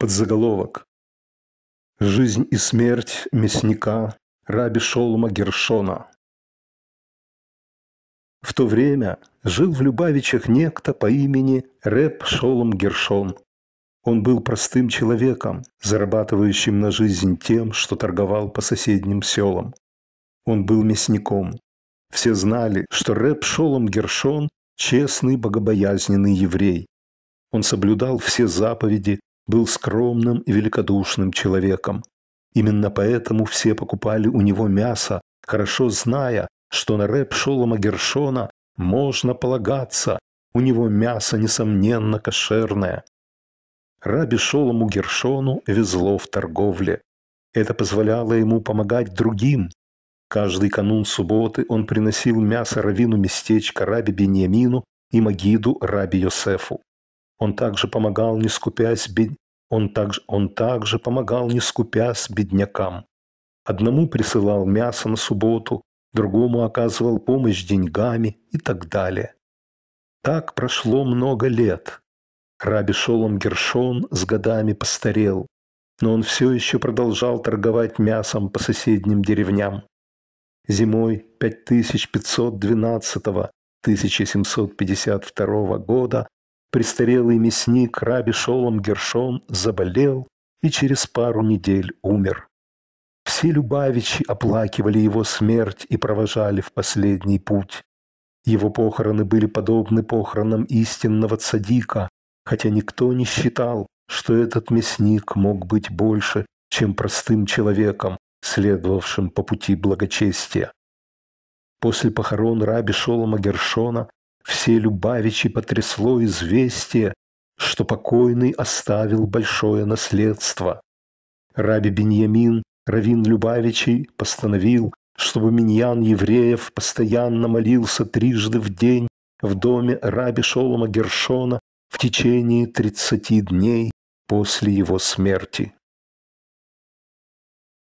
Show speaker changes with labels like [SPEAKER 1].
[SPEAKER 1] Подзаголовок. Жизнь и смерть мясника Раби Шолма Гершона. В то время жил в Любавичах некто по имени Рэб Шолом Гершон. Он был простым человеком, зарабатывающим на жизнь тем, что торговал по соседним селам. Он был мясником. Все знали, что Рэб Шолом Гершон – честный, богобоязненный еврей. Он соблюдал все заповеди, был скромным и великодушным человеком. Именно поэтому все покупали у него мясо, хорошо зная, что на рэп Шолома Гершона можно полагаться, у него мясо, несомненно, кошерное. Раби Шолому Гершону везло в торговле. Это позволяло ему помогать другим. Каждый канун субботы он приносил мясо равину местечка Раби Беньямину и Магиду Раби Йосефу. Он также помогал, не скупясь, бед... он, также... он также помогал, не скупясь, беднякам. Одному присылал мясо на субботу, другому оказывал помощь деньгами и так далее. Так прошло много лет. Раби Шолом Гершон с годами постарел, но он все еще продолжал торговать мясом по соседним деревням. Зимой 5512-1752 года Престарелый мясник Раби Шолом Гершон заболел и через пару недель умер. Все Любавичи оплакивали его смерть и провожали в последний путь. Его похороны были подобны похоронам истинного цадика, хотя никто не считал, что этот мясник мог быть больше, чем простым человеком, следовавшим по пути благочестия. После похорон раби Шолома Гершона все Любавичи потрясло известие, что покойный оставил большое наследство. Раби Беньямин, Равин Любавичей, постановил, чтобы миньян евреев постоянно молился трижды в день в доме раби Шолома Гершона в течение тридцати дней после его смерти.